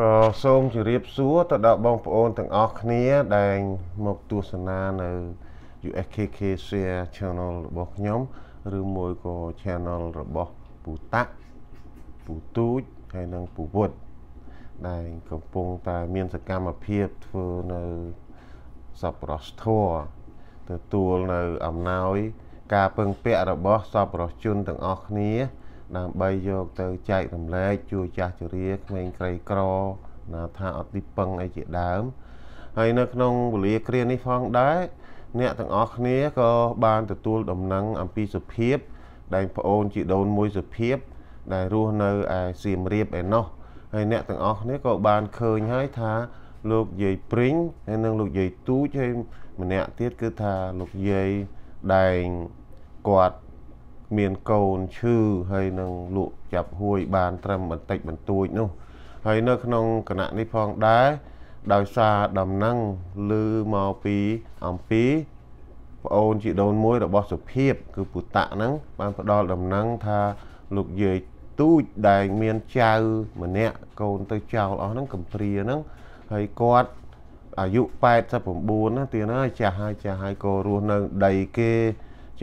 ក៏សូមជម្រាបសួរទៅដល់បងប្អូនទាំងអស់គ្នា ដែលមកទស្សនានៅ USKK Share Channel របស់ខ្ញុំឬមួយក៏ Channel របស់ពូតាក់ពូទូចហើយនិងពូវុត ដែលកំពុងតែមានសកម្មភាពធ្វើនៅសប្បុរសធម៌ទទួលនៅអំណោយ ការពឹងពាក់របស់សប្បុរសជនទាំងអស់គ្នាដើម្បីយកទៅចែករំលែកជួយចាស់ជរាក្មេងក្រីក្រណាថាអត់ទីពឹងអីជាដើមហើយនៅក្នុងវេលាគ្រានេះផងដែរអ្នកទាំងអស់គ្នាក៏បាន ទទួលដំណឹងអំពីសុភាព ដែលប្អូនជីដូនមួយសុភាព ដែលរស់នៅឯសៀមរាបឯណោះហើយអ្នកទាំងអស់គ្នាក៏បានឃើញហើយថាលោកយាយព្រិញហើយនិងលោកយាយទូចហើយម្នាក់ទៀតគឺថាលោកយាយដែងគាត់មានកូនឈឺហើយនឹងលក់ចាប់ហួយបាន ត្រឹមបន្តិចបន្តួចនោះហើយនៅក្នុងគណៈនេះផងដែរដោយសារដំណឹងឮមកពីអំពីប្អូនជីដូនមួយរបស់សុភាពគឺពុតៈហ្នឹងបានផ្ដល់ដំណឹងថាលោកយាយទូចដែលមានចៅម្នាក់កូនទៅចោលអស់ហ្នឹងកំព្រាហ្នឹងហើយគាត់អាយុ89ណាទៀតណាចាស់ហើយចាស់ហើយក៏រស់នៅដីគេ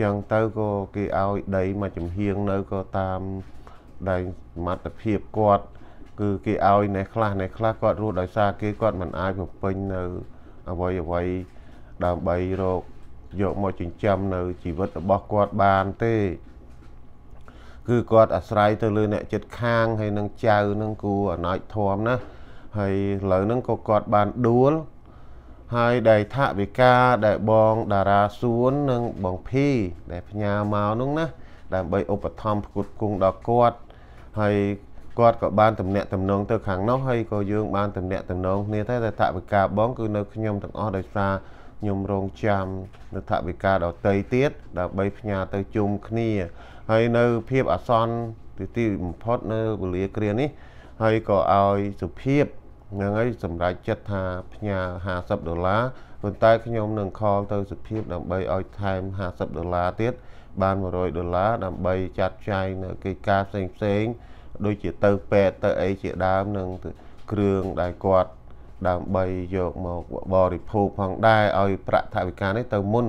ចឹងទៅក៏គេឲ្យដីមកចំហៀងនៅក៏តាមដែលសមត្ថភាពគាត់ គឺគេឲ្យអ្នកខ្លះអ្នកខ្លះគាត់រស់ដោយសារគេគាត់មិនអាចបំពេញនៅអ្វីអ្វីដើម្បីរកយកមកចិញ្ចឹមនៅជីវិតរបស់គាត់បានទេគឺគាត់អាស្រ័យទៅលើអ្នកចិត្តខាងហើយនឹងចៅនឹងគូអណោចធំណាហើយឥឡូវហ្នឹងក៏គាត់បានដួលហើយដែលថាវិការដែលបងតារាសួននិងបងភីដែលផ្ញើមកនោះណាដើម្បីឧបត្ថម្ភផ្គត់ផ្គង់ដល់គាត់ហើយគាត់ក៏បានតំណាក់តំណងទៅខាងនោះហើយក៏យើងបានតំណាក់តំណងគ្នាតែថាវិការបង គឺនៅខ្ញុំទាំងអស់ដោយសារខ្ញុំរងចាំ នៅថាវិការដតីទៀតដើម្បីផ្ញើទៅជុំគ្នាហើយនៅភាពអសន្នទីទីបំផុតនៅវេលាគ្រានេះហើយក៏ឲ្យសុភាពហ្នឹងហើយសម្រាប់ចិត្តថាផ្ញើ50ដុល្លារប៉ុន្តែខ្ញុំនឹងខលទៅសុភាពដើម្បីឲ្យថែម50ដុល្លារទៀតបាន100ដុល្លារដើម្បីចាត់ចែងនៅកិច្ចការផ្សេងផ្សេង ដូចជាទៅពេទ្យទៅអីជាដើមនឹងគ្រឿងដែលគាត់ដើម្បីយកមកបរិភោគផងដែរឲ្យប្រាក់ថវិកានេះទៅមុន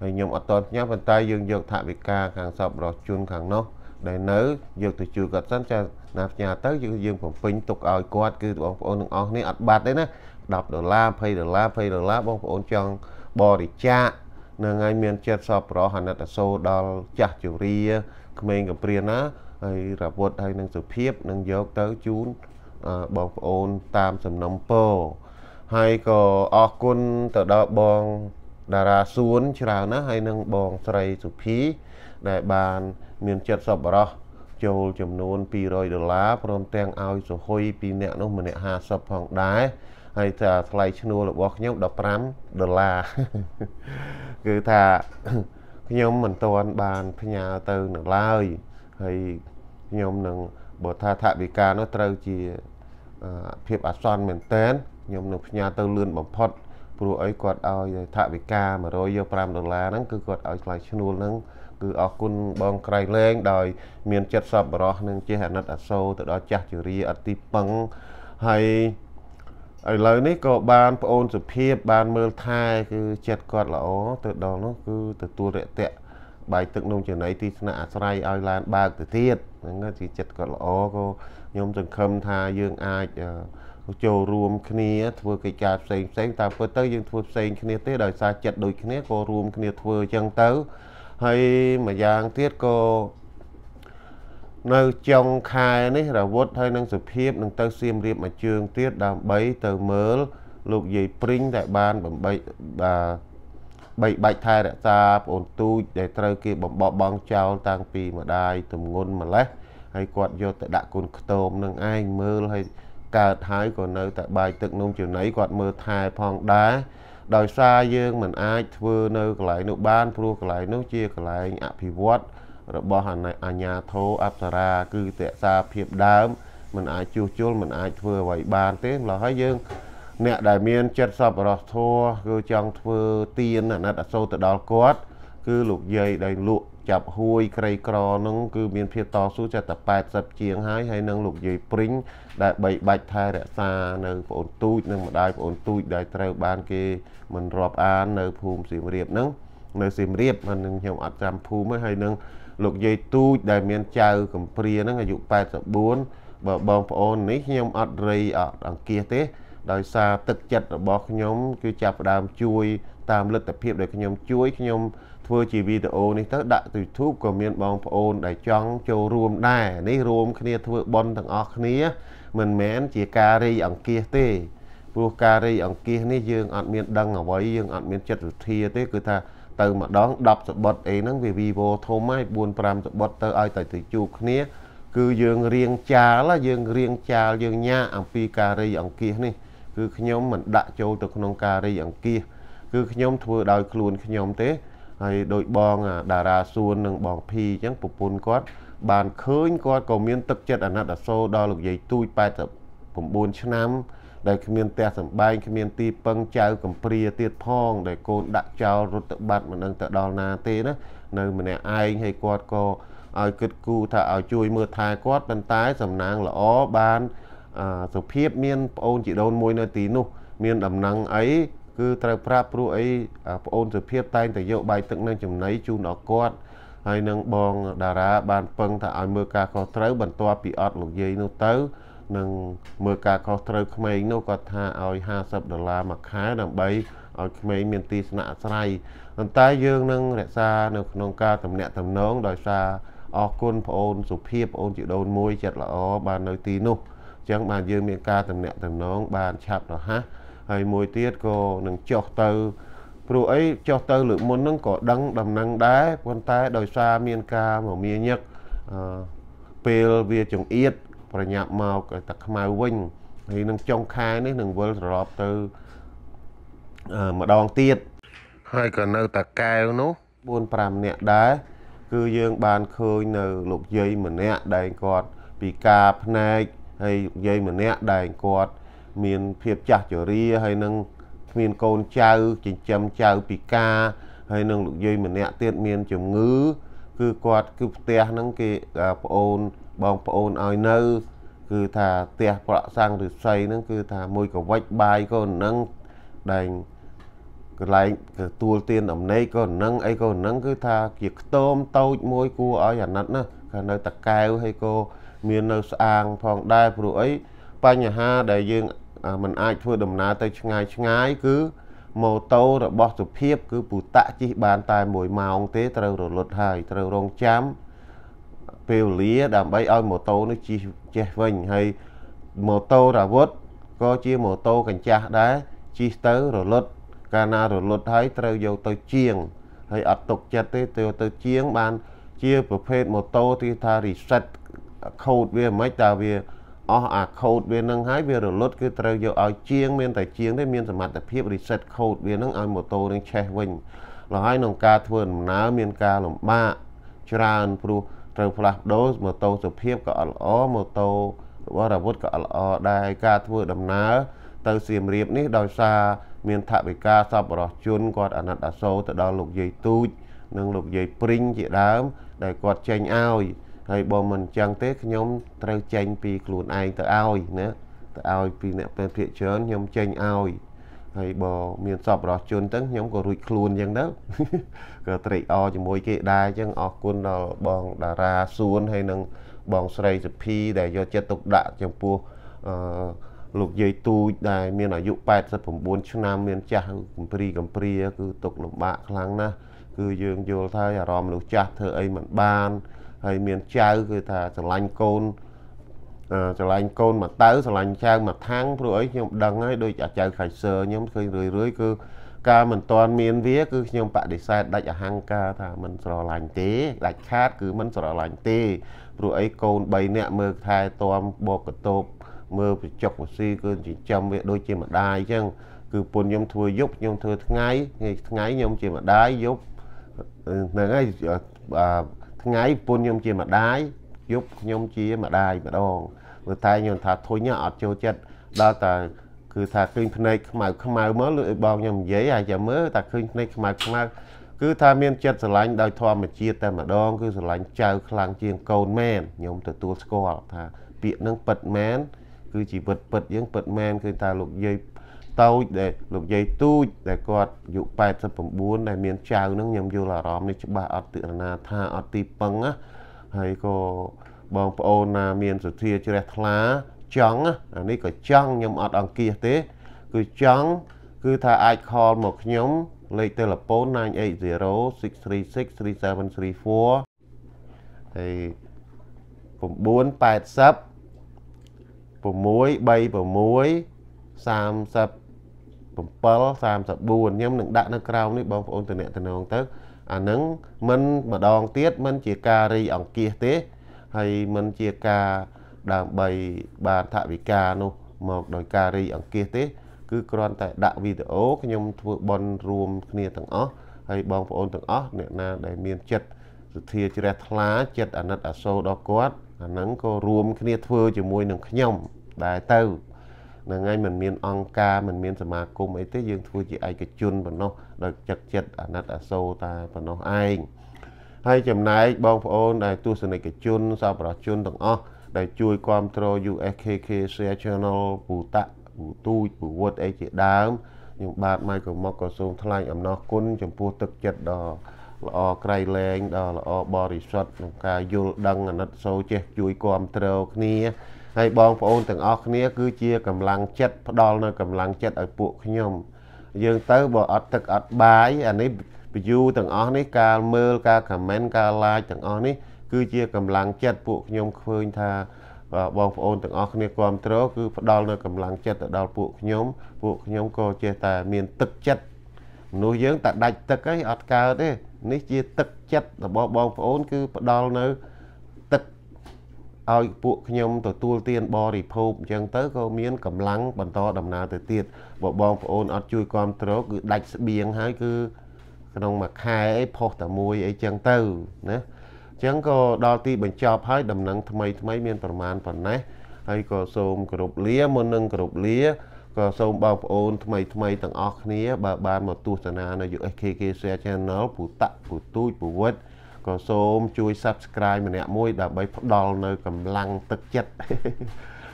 ហើយខ្ញុំអត់តន់ផ្ញើប៉ុន្តែយើងយកថវិកាខាងសពរបស់ជនខាងនោះដែលនៅយកទៅជួយគាត់សិនចាណាផ្ញើទៅយើងយើងបំពេញទុកឲ្យគាត់គឺបងប្អូនទាំងអស់គ្នាអត់បាត់ទេណា10ដុល្លារ20ដុល្លារ20ដុល្លារបងប្អូនចង់បរិច្ចាគនឹងឲ្យមានចិត្តសប្បុរសអាណិតអាសូរដល់ចាស់ជរាក្មេងកំព្រាណាហើយរវត្តហើយនឹងសុភាពនឹងយកទៅជូនបងប្អូនតាមសំណុំពរហើយក៏អរគុណទៅដល់បងតារាសួនច្រើនណាស់ហើយនឹងបងស្រីសុភីដែលបានមានចិត្តសប្បុរសចូលចំនួន200ដុល្លារព្រមទាំងឲ្យសុហុយ2នាក់នោះម្នាក់50ផងដែរហើយថាថ្លៃឈ្នួលរបស់ខ្ញុំ15ដុល្លារគឺថាខ្ញុំមិនទាន់បានផ្ញើទៅនៅឡើយហើយខ្ញុំនឹងបើថាថាវិការនោះត្រូវជាភាពអាសន្នមែនតើខ្ញុំនឹងផ្ញើទៅលឿនបំផុតព្រោះអីគាត់ឲ្យថវិកា100យក5ដុល្លារហ្នឹងគឺគាត់ឲ្យថ្លៃឈ្នួលហ្នឹងគឺអរគុណបងក្រៃលែងដោយមានចិត្តសប្បុរសនិងជាអាណិតអាសូរទៅដល់ចាស់ជរាអតិពឹងហើយឥឡូវនេះក៏បានប្អូនសុភាពបានមើលថែ គឺចិត្តគាត់ល្អទៅដល់នោះគឺទទួលរយៈបាយទឹកនំចំណីទីស្នាក់អាស្រ័យឲ្យឡានបើកទៅទៀតហ្នឹងគឺចិត្តគាត់ល្អក៏ខ្ញុំសង្ឃឹមថាយើងអាចអឺចូលរួមគ្នា ធ្វើកិច្ចការផ្សេងផ្សេងតាមពិតទៅយើងធ្វើផ្សេងគ្នាទេដោយសារចិត្តដូចគ្នាក៏រួមគ្នាធ្វើអញ្ចឹងទៅហើយមួយយ៉ាងទៀតក៏នៅចុងខែនេះរាវុធហើយនឹងសុភាពនឹងទៅសៀមរាបមួយជើងទៀតដើម្បីទៅមើលលោកយាយព្រីងដែលបានបំបីបាទបីបាច់ថែរក្សាប្អូនទូចដែលត្រូវគេបំបបង់ចោលតាំងពីម្ដាយទំងន់ម្លេះហើយគាត់យកទៅដាក់កូនខ្ទមនឹងឯងមើលហើយកើតហើយក៏នៅតែបាយទឹកនំចំណីគាត់មើលថែផងដែរដោយសារយើងមិនអាចធ្វើនៅកន្លែងនោះបានព្រោះកន្លែងនោះជាកន្លែងអភិវឌ្ឍរបស់អាញាធោអប្សរា គឺតេសាភាពដើមមិនអាចជួសជុលមិនអាចធ្វើអ្វីបានទេម្ល៉េះហើយយើង អ្នកដែលមាន ចិត្តសប្បុរសធម៌គឺចង់ធ្វើទានអាណិតអសូរទៅដល់គាត់គឺលោកយាយដែលលក់ចាប់ហួយ ក្រីក្រនឹងគឺមានភាពតស៊ូចិត្តតែ80ជាងហើយហើយនឹងលោកយាយព្រីងដែលបីបាច់ថែរក្សានៅប្អូនទូចនិងម្ដាយប្អូនទូចដែលត្រូវបានគេមិនរាប់អាន នៅ ភូមិសៀមរាបហ្នឹងនៅសៀមរាបមិននឹងខ្ញុំអត់ចាំភូមិហើយនឹងលោកយាយទូចដែលមានចៅ កំព្រាហ្នឹងអាយុ84បើបងប្អូននេះខ្ញុំអត់រីអត់អង្គាសទេដោយសារទឹកចិត្តរបស់ខ្ញុំគឺចាប់ផ្ដើម ជួយ តាមលទ្ធភាពដែលខ្ញុំ ជួយខ្ញុំធ្វើជាវីដេអូនេះទៅដាក់ទៅ YouTube ក៏មានបងប្អូនដែលចង់ចូលរួមដែរនេះរួមគ្នាធ្វើបន់ទាំងអស់គ្នា មិនមែនជាការរៃអង្គាសទេព្រោះការរៃអង្គាសនេះយើងអត់មានដឹងអ្វីយើងអត់មាន ចិត្តវិធាទេគឺថាទៅម្ដង10សបុតអីហ្នឹងវាវីវធំហើយ4 5សបុតទៅឲ្យតែទៅជួបគ្នាគឺយើងរៀងចាលយើងរៀងចាលយើងញ៉ាអំពីការរៃអង្គាសនេះ គឺខ្ញុំមិនដាក់ចូលទៅក្នុងការរៃអង្គាសគឺខ្ញុំធ្វើដោយខ្លួនខ្ញុំទេហើយដោយបងតារាសួននិងបងភីអញ្ចឹងប្រពន្ធគាត់ បានឃើញគាត់ក៏មានទឹកចិត្តអាណិតអាសូរដល់លោកយាយទូច89ឆ្នាំដែលគ្មានផ្ទះសម្បែងគ្មាន ទីពឹងចៅកំព្រាទៀតផងដែលកូនដាក់ចោលរត់ទៅបាត់មិនដឹងទៅដល់ណាទេណានៅ ម្នាក់ឯងហើយគាត់ក៏ឲ្យគិតគូថាឲ្យជួយមើលថែគាត់ប៉ុន្តែសំណាងល្អបានសុភាពមានប្អូនជីដូនមួយ នៅទីនោះ មានដំណឹងអីគឺត្រូវប្រាប់ព្រោះអីប្អូនសុភាពតែងតែយកបាយទឹកនឹងចំណីជូនដល់គាត់ហើយនឹងបងតារាបានពឹងថាឲ្យមើលការខុសត្រូវបន្ទាប់ពីអត់លោកយាយនោះទៅនឹងមើលការខុសត្រូវក្មេងនោះគាត់ថាឲ្យ50ដុល្លារមួយខែដើម្បីឲ្យក្មេងមានទីស្នាក់អាស្រ័យប៉ុន្តែយើងនឹង រក្សានៅក្នុងការតំណាក់តំណងដោយសារអរគុណប្អូនសុភាពប្អូនជីដូនមួយចិត្តល្អបាននៅទីនោះអញ្ចឹងបានយើងមានការតំណាក់តំណងបានឆាប់រហ័សហើយមួយទៀតក៏នឹងចុះទៅ ព្រោះអីចុះទៅលើកមុនហ្នឹងក៏ដឹងដំណឹងដែរប៉ុន្តែដោយសារមានការមមាញឹកពេលវាចង្អៀតប្រញាប់មកតែខ្មៅវិញហើយនឹងចុងខែនេះនឹងវិលត្រឡប់ទៅម្ដងទៀតហើយក៏នៅតាកែវនោះ4 5នាក់ដែរគឺយើង បានឃើញនៅ លោកយាយម្នាក់ដែលគាត់ពិការភ្នែកហើយយាយម្នាក់ដែលគាត់មានភាពចាស់ជរាហើយនឹងគ្មានកូនចៅចិញ្ចឹមចៅពិការហើយនឹងលោកយាយម្នាក់ទៀតមានជំងឺគឺគាត់គឺផ្ទះហ្នឹងគេប្អូនបងប្អូនឲ្យនៅគឺថាផ្ទះប្រក់សាំងឬសីហ្នឹងគឺថាមួយកវិចបាយកូនហ្នឹងដែងកន្លែងទទួលទានអំណេកក៏នឹងអីក៏នឹងគឺថាជាខ្ទមតូចមួយគួរឲ្យអាណិតណាគឺនៅតកែវហើយក៏មាននៅស្អាងផងដែរព្រោះអីបញ្ហាដែលយើងมันអាចធ្វើដំណើរទៅឆ្ងាយឆ្ងាយគឺម៉ូតូរបស់សុភាពគឺពូតាក់ជិះបានតែ1ម៉ោងទេត្រូវរលត់ហើយត្រូវរងចាំពេលវេលាដើម្បីឲ្យម៉ូតូនេះជិះចេះវិញហើយម៉ូតូរាវុធក៏ជាម៉ូតូកញ្ចាស់ដែរជិះទៅរលត់កាលណារលត់ហើយត្រូវយកទៅជាងហើយអត់ຕົកចិត្តទេទៅទៅជាងបានជាប្រភេទម៉ូតូទីថា reset code វាមិនតែវាអស់អាខូដវានឹងហើយវារលត់គឺត្រូវយកឲ្យជាងមានតែជាងទេមានសមត្ថភាព reset ខូដវានឹងឲ្យម៉ូតូនឹងឆេះវិញលហើយក្នុងការធ្វើដំណើរមានការលំបាកច្រើនព្រោះត្រូវផ្លាស់ប្ដូរម៉ូតូសុភាពក៏អត់ល្អម៉ូតូរបស់អាវុធក៏អត់ល្អដែរការធ្វើដំណើរទៅសៀមរាបនេះដោយសារមានថវិកាសប្បុរសជនគាត់អាណិតអាសូរទៅដល់លោកយាយទូចនិងលោកយាយព្រិញជាដើម ដែលគាត់ចេញឲ្យហើយបើមិនអញ្ចឹងទេខ្ញុំត្រូវចេញពីខ្លួនឯងទៅឲ្យណាទៅឲ្យពីអ្នកពេទ្យភាគច្រើនខ្ញុំចេញឲ្យហើយបើមានសពរស់ជនទាំងខ្ញុំក៏រួចខ្លួនអញ្ចឹងទៅក៏ត្រេកអរជាមួយគេដែរអញ្ចឹងអរគុណដល់បងតារាសួនហើយនឹងបងស្រីសុភីដែលយកចិត្តទុកដាក់ចំពោះអឺលោកយាយទូចដែលមានអាយុ89ឆ្នាំមានចាស់កំព្រីកំព្រា គឺទុកលំបាកខ្លាំងណាស់គឺយើងយល់ថាអារម្មណ៍មនុស្សចាស់ធ្វើអីមិនបានហើយមានចៅគឺថាស្រឡាញ់កូនស្រឡាញ់កូនមកតៅស្រឡាញ់ចៅមកថាំងព្រោះអីខ្ញុំដឹងហើយដូចអាចៅខៃសឺខ្ញុំឃើញរឿយរឿយគឺការមិនទាន់មានវា គឺខ្ញុំបដិសេធដាច់អហង្ការថាមិនស្រឡាញ់ទេដាច់ខាតគឺមិនស្រឡាញ់ទេព្រោះអីកូន3នាក់មើលថែទាំបកកតោបមើលប្រចុកវស៊ីគឺចិញ្ចឹមវាដូចជាម្ដាយអញ្ចឹងគឺពុនខ្ញុំធ្វើយប់ខ្ញុំធ្វើថ្ងៃថ្ងៃខ្ញុំជាម្ដាយយប់ហ្នឹងហើយថ្ងៃពុនខ្ញុំជាម្ដាយយប់ខ្ញុំជាម្ដាយម្ដងព្រោះតែខ្ញុំថាធុញអត់ចូលចិត្តដល់តែគឺថាឃើញភ្នែកខ្មៅខ្មៅមកលើឲ្យបងខ្ញុំនិយាយហើយចាំមើលតែឃើញភ្នែកខ្មៅខ្មៅគឺថាមានចិត្តស្រឡាញ់ដោយធម្មជាតិតែម្ដងគឺស្រឡាញ់ចៅខ្លាំងជាងកូនមែនខ្ញុំ ទទួលស្គាល់ថាពាក្យនឹងពិតមែនគឺជីវិតពិតយើងពិតមែនគឺថាលោកយាយតូចដែលលោកយាយទូចដែលគាត់អាយុ89ដែលមានចៅនឹងខ្ញុំយល់អារម្មណ៍នេះច្បាស់អត់ទិរណាថាអត់ទីពឹងណាហើយក៏បងប្អូនណាមានសទ្ធាជ្រះថ្លាចង់អានេះក៏ចង់ខ្ញុំអត់អង្គាសទេគឺចង់គឺថាអាចខលមកខ្ញុំលេខទូរស័ព្ទ98063633734ហើយ980 636 30 734ខ្ញុំនឹងដាក់នៅក្រោមនេះបងប្អូនតំណែងទៅ អានឹងមិនម្ដងទៀតមិនជាការរីអង្គាសទេហើយមិនជាការដើម្បីបានថវិកានោះមកដោយការរីអង្គាសទេ គឺគ្រាន់តែដាក់វីដេអូខ្ញុំធ្វើបន់រួមគ្នាទាំងអស់ហើយបងប្អូនទាំងអស់អ្នកណាដែលមានចិត្តសទ្ធាជ្រះថ្លាចិត្តអាណិតអាសូរដល់គាត់អាហ្នឹងក៏រួមគ្នាធ្វើជាមួយនឹងខ្ញុំដែរទៅហ្នឹងហើយมันមានអង្គការมันមានសមាគមអីទេយើងធ្វើជាឯកជនបំណោះដោយចិត្តចិត្តអាណិតអាសូរតែបំណោះឯងហើយចំណែកបងប្អូនដែលទស្សនិកជនសប្បុរសជនទាំងអស់ដែលជួយគ្រប់គ្រង USKK Share Channel ពូតាក់ពូទូចពូវត្តអីជាដើមខ្ញុំបាទម៉ៃកមុកក៏សូមថ្លែងអំណរគុណចំពោះទឹកចិត្តដ៏ល្អក្រៃលែងដ៏ល្អបរិសុទ្ធក្នុងការយល់ដឹងអាណិតសូរចេះជួយគ្រប់គ្រងគ្នាហើយបងប្អូនទាំងអស់គ្នា គឺជាកម្លាំងចិត្តផ្ដល់នៅកម្លាំងចិត្តឲ្យពួកខ្ញុំ យើងទៅបើអត់ទឹកអត់បាយអានេះ view ទាំងអស់នេះការមើលការ comment ការ like ទាំងអស់នេះ គឺជាកម្លាំងចិត្តពួកខ្ញុំឃើញថាបងប្អូនទាំងអស់គ្នាគ្រប់គ្រងគឺផ្ដល់នៅកម្លាំងចិត្តទៅដល់ពួកខ្ញុំ ពួកខ្ញុំក៏ចេះតែមានទឹកចិត្តមនុស្សយើងតែដាច់ទឹកអីអត់កើតទេនេះជាទឹកចិត្តរបស់បងប្អូនគឺផ្ដល់នៅឲ្យពួកខ្ញុំទទួលទាន បរិភោគអញ្ចឹងទៅក៏មានកម្លាំងបន្តដំណើរទៅទៀតបើបងប្អូនអត់ជួយគ្រប់គ្រងគឺដាច់ស្បៀងហើយគឺក្នុងមួយខែអីផុសតែមួយអីចឹងទៅណាអញ្ចឹងក៏ដល់ទី បញ្ចប់ហើយដំណឹងថ្មីថ្មី មានប្រមាណប៉ុណ្ណេះហើយក៏សូមគោរពលាមុននឹងគោរពលាក៏សូមបងប្អូនថ្មីថ្មីទាំងអស់គ្នាបើបានមកទស្សនានៅ USKK Share Channel ពូតៈពូទូចពូវិទ្យក៏សូមជួយ Subscribe ម្នាក់មួយដើម្បី ផ្ដល់នៅកម្លាំងទឹកចិត្ត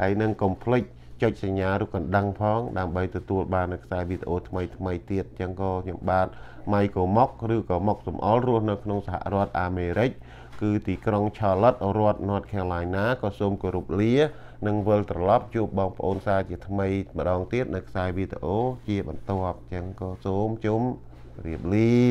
ហើយនឹងកុំភ្លេចចុចសញ្ញារូបកណ្ដឹងផងដើម្បីទទួលបាននៅខ្សែវីដេអូថ្មីថ្មីទៀតចឹងក៏ខ្ញុំបាទម៉ៃកូម៉ុកឬក៏ម៉ុកសំអល់រស់នៅក្នុងសហរដ្ឋអាមេរិកគឺទីក្រុង Charlotte រដ្ឋ North Carolina ក៏សូមគោរពលានឹងវិលត្រឡប់ជួបបងប្អូនសាជាថ្មីម្ដងទៀតនៅខ្សែវីដេអូជាបន្តចឹងក៏សូមជុំរៀបលា